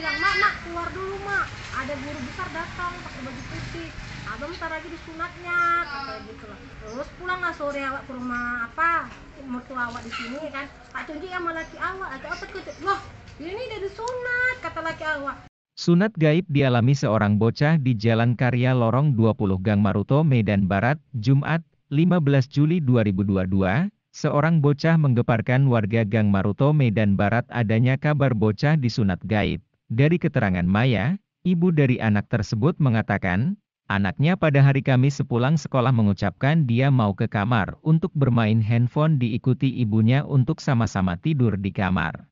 bilang mak mak keluar dulu mak ada guru besar datang pakai baju putih abang ntar lagi disunatnya kata gitu lah terus pulang lah sore awak ke rumah apa mertua awak di sini kan pak ya sama laki awak atau apa tuh loh ini dari sunat kata laki awak Sunat gaib dialami seorang bocah di Jalan Karya Lorong 20 Gang Maruto, Medan Barat, Jumat, 15 Juli 2022, seorang bocah menggeparkan warga Gang Maruto, Medan Barat adanya kabar bocah disunat gaib. Dari keterangan Maya, ibu dari anak tersebut mengatakan, anaknya pada hari Kamis sepulang sekolah mengucapkan dia mau ke kamar untuk bermain handphone diikuti ibunya untuk sama-sama tidur di kamar.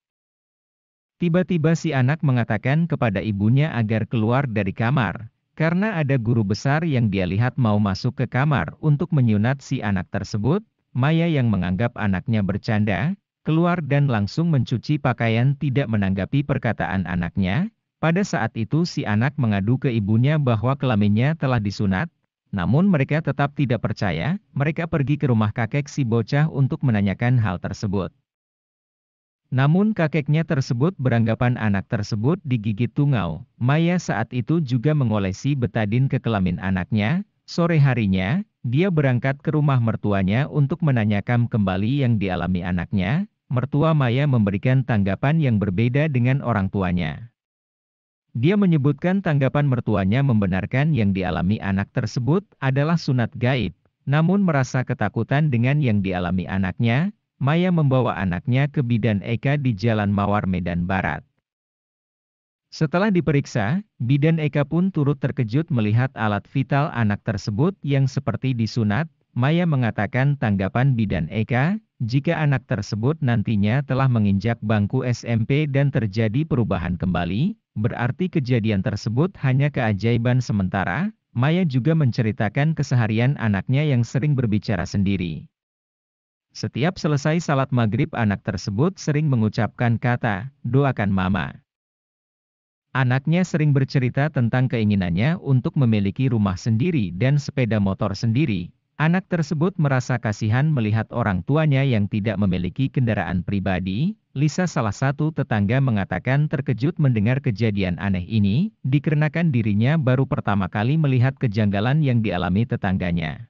Tiba-tiba si anak mengatakan kepada ibunya agar keluar dari kamar, karena ada guru besar yang dia lihat mau masuk ke kamar untuk menyunat si anak tersebut, Maya yang menganggap anaknya bercanda, keluar dan langsung mencuci pakaian tidak menanggapi perkataan anaknya. Pada saat itu si anak mengadu ke ibunya bahwa kelaminnya telah disunat, namun mereka tetap tidak percaya, mereka pergi ke rumah kakek si bocah untuk menanyakan hal tersebut. Namun kakeknya tersebut beranggapan anak tersebut digigit tungau. Maya saat itu juga mengolesi betadin ke kelamin anaknya. Sore harinya, dia berangkat ke rumah mertuanya untuk menanyakan kembali yang dialami anaknya mertua Maya memberikan tanggapan yang berbeda dengan orang tuanya. Dia menyebutkan tanggapan mertuanya membenarkan yang dialami anak tersebut adalah sunat gaib, namun merasa ketakutan dengan yang dialami anaknya, Maya membawa anaknya ke bidan Eka di Jalan Mawar Medan Barat. Setelah diperiksa, bidan Eka pun turut terkejut melihat alat vital anak tersebut yang seperti disunat, Maya mengatakan tanggapan bidan Eka, jika anak tersebut nantinya telah menginjak bangku SMP dan terjadi perubahan kembali, berarti kejadian tersebut hanya keajaiban sementara. Maya juga menceritakan keseharian anaknya yang sering berbicara sendiri. Setiap selesai salat maghrib anak tersebut sering mengucapkan kata, doakan mama. Anaknya sering bercerita tentang keinginannya untuk memiliki rumah sendiri dan sepeda motor sendiri, Anak tersebut merasa kasihan melihat orang tuanya yang tidak memiliki kendaraan pribadi. Lisa salah satu tetangga mengatakan terkejut mendengar kejadian aneh ini, dikarenakan dirinya baru pertama kali melihat kejanggalan yang dialami tetangganya.